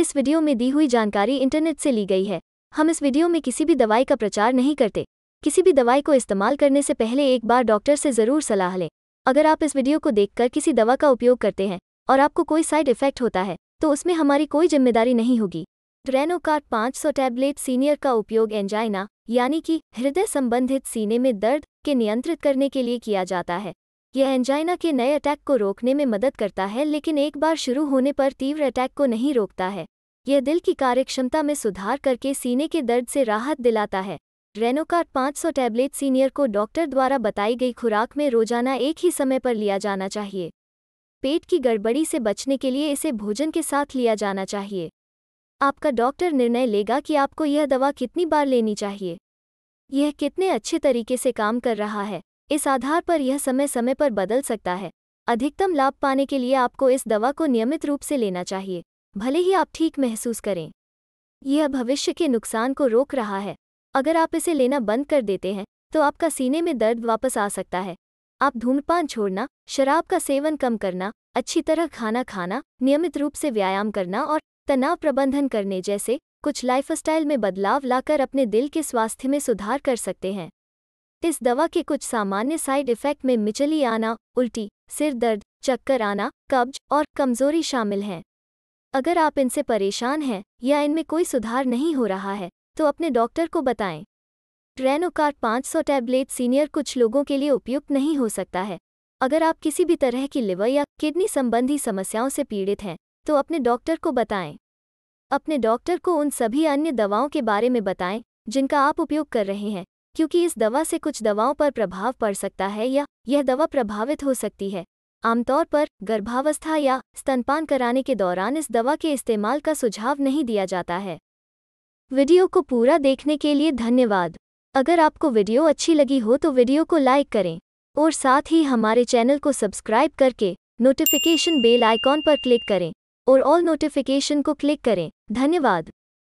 इस वीडियो में दी हुई जानकारी इंटरनेट से ली गई है हम इस वीडियो में किसी भी दवाई का प्रचार नहीं करते किसी भी दवाई को इस्तेमाल करने से पहले एक बार डॉक्टर से ज़रूर सलाह लें अगर आप इस वीडियो को देखकर किसी दवा का उपयोग करते हैं और आपको कोई साइड इफेक्ट होता है तो उसमें हमारी कोई जिम्मेदारी नहीं होगी रेनोकार्ट 500 टैबलेट सीनियर का उपयोग एंजाइना यानी कि हृदय संबंधित सीने में दर्द के नियंत्रित करने के लिए किया जाता है यह एंजाइना के नए अटैक को रोकने में मदद करता है लेकिन एक बार शुरू होने पर तीव्र अटैक को नहीं रोकता है यह दिल की कार्यक्षमता में सुधार करके सीने के दर्द से राहत दिलाता है रेनोकार्ट 500 टैबलेट सीनियर को डॉक्टर द्वारा बताई गई खुराक में रोजाना एक ही समय पर लिया जाना चाहिए पेट की गड़बड़ी से बचने के लिए इसे भोजन के साथ लिया जाना चाहिए आपका डॉक्टर निर्णय लेगा कि आपको यह दवा कितनी बार लेनी चाहिए यह कितने अच्छे तरीके से काम कर रहा है इस आधार पर यह समय समय पर बदल सकता है अधिकतम लाभ पाने के लिए आपको इस दवा को नियमित रूप से लेना चाहिए भले ही आप ठीक महसूस करें यह भविष्य के नुकसान को रोक रहा है अगर आप इसे लेना बंद कर देते हैं तो आपका सीने में दर्द वापस आ सकता है आप धूम्रपान छोड़ना शराब का सेवन कम करना अच्छी तरह खाना खाना नियमित रूप से व्यायाम करना और तनाव प्रबंधन करने जैसे कुछ लाइफस्टाइल में बदलाव लाकर अपने दिल के स्वास्थ्य में सुधार कर सकते हैं इस दवा के कुछ सामान्य साइड इफेक्ट में मिचली आना उल्टी सिर दर्द चक्कर आना कब्ज और कमजोरी शामिल हैं अगर आप इनसे परेशान हैं या इनमें कोई सुधार नहीं हो रहा है तो अपने डॉक्टर को बताएं पांच 500 टैबलेट सीनियर कुछ लोगों के लिए उपयुक्त नहीं हो सकता है अगर आप किसी भी तरह की लिवर या किडनी संबंधी समस्याओं से पीड़ित हैं तो अपने डॉक्टर को बताएं अपने डॉक्टर को उन सभी अन्य दवाओं के बारे में बताएं जिनका आप उपयोग कर रहे हैं क्योंकि इस दवा से कुछ दवाओं पर प्रभाव पड़ सकता है या यह दवा प्रभावित हो सकती है आमतौर पर गर्भावस्था या स्तनपान कराने के दौरान इस दवा के इस्तेमाल का सुझाव नहीं दिया जाता है वीडियो को पूरा देखने के लिए धन्यवाद अगर आपको वीडियो अच्छी लगी हो तो वीडियो को लाइक करें और साथ ही हमारे चैनल को सब्सक्राइब करके नोटिफिकेशन बेल आइकॉन पर क्लिक करें और ऑल नोटिफिकेशन को क्लिक करें धन्यवाद